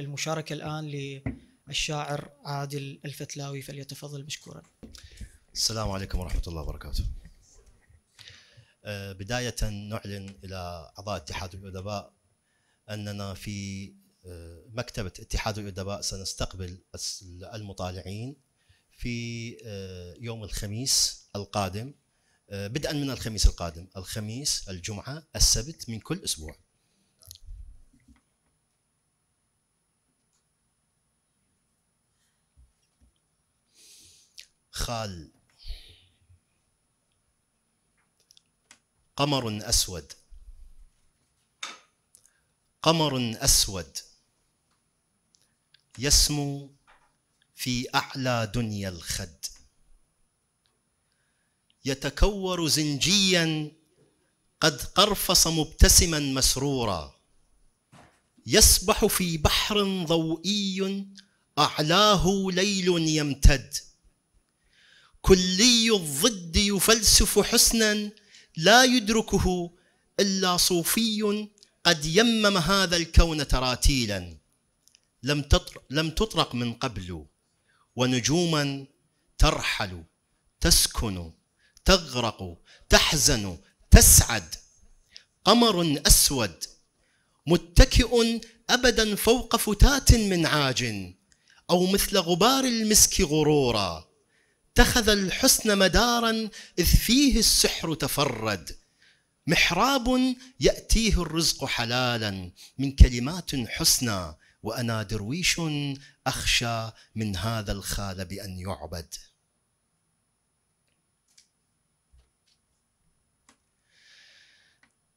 المشاركة الآن للشاعر عادل الفتلاوي فليتفضل مشكورا السلام عليكم ورحمة الله وبركاته آه، بداية نعلن إلى أعضاء اتحاد الأدباء أننا في مكتبة اتحاد الأدباء سنستقبل المطالعين في آه، يوم الخميس القادم آه، بدءا من الخميس القادم الخميس الجمعة السبت من كل أسبوع خال قمر أسود قمر أسود يسمو في اعلى دنيا الخد يتكور زنجيا قد قرفص مبتسما مسرورا يسبح في بحر ضوئي اعلاه ليل يمتد كلي الضد يفلسف حسنا لا يدركه الا صوفي قد يمم هذا الكون تراتيلا لم تطرق, لم تطرق من قبل ونجوما ترحل تسكن تغرق تحزن تسعد قمر أسود متكئ أبدا فوق فتات من عاج أو مثل غبار المسك غرورا اتخذ الحسن مدارا إذ فيه السحر تفرد محراب يأتيه الرزق حلالا من كلمات حسنى وأنا درويش أخشى من هذا الخالب ان يعبد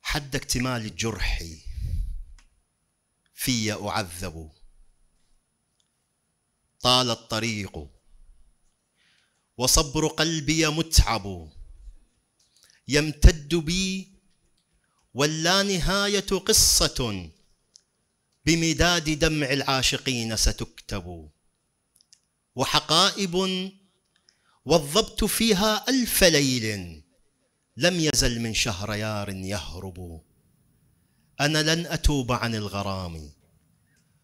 حد اكتمال الجرح في أعذب طال الطريق وصبر قلبي متعب يمتد بي ولا نهاية قصة بمداد دمع العاشقين ستكتب وحقائب والضبط فيها ألف ليل لم يزل من شهريار يهرب أنا لن أتوب عن الغرام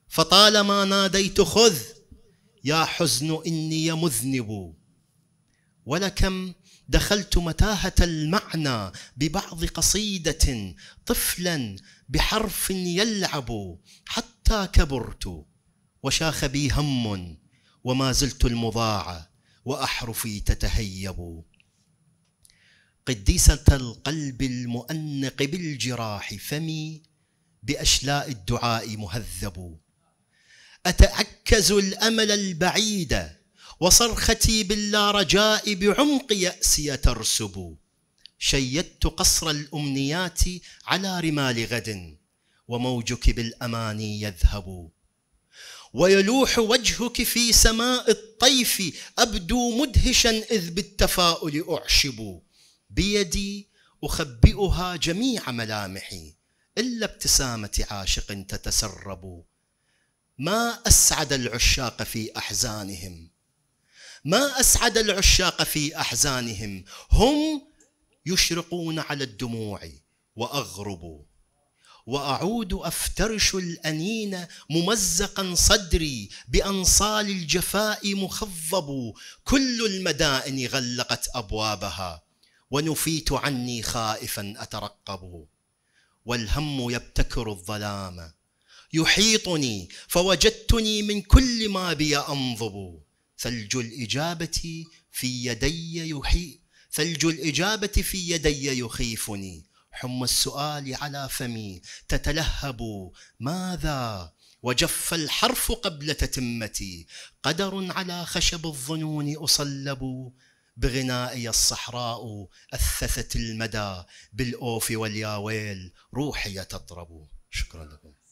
فطالما ناديت خذ يا حزن إني مذنب ولكم دخلت متاهة المعنى ببعض قصيدة طفلا بحرف يلعب حتى كبرت وشاخ بي هم وما زلت المضاع وأحرفي تتهيب قديسة القلب المؤنق بالجراح فمي بأشلاء الدعاء مهذب أتعكز الأمل البعيد وصرختي باللا رجاء بعمق يأسي ترسب شيدت قصر الأمنيات على رمال غد وموجك بالأماني يذهب ويلوح وجهك في سماء الطيف أبدو مدهشا إذ بالتفاؤل أعشب بيدي أخبئها جميع ملامحي إلا ابتسامة عاشق تتسرب ما أسعد العشاق في أحزانهم ما أسعد العشاق في أحزانهم هم يشرقون على الدموع وأغرب وأعود أفترش الأنين ممزقا صدري بأنصال الجفاء مخضب كل المدائن غلقت أبوابها ونفيت عني خائفا أترقب والهم يبتكر الظلام يحيطني فوجدتني من كل ما بي أنضب ثلج الإجابة في يدي يحي ثلج الإجابة في يدي يخيفني حمى السؤال على فمي تتلهب ماذا وجف الحرف قبل تتمتي قدر على خشب الظنون أصلب بغنائي الصحراء أثثت المدى بالأوف والياويل روحي تطرب شكرا لكم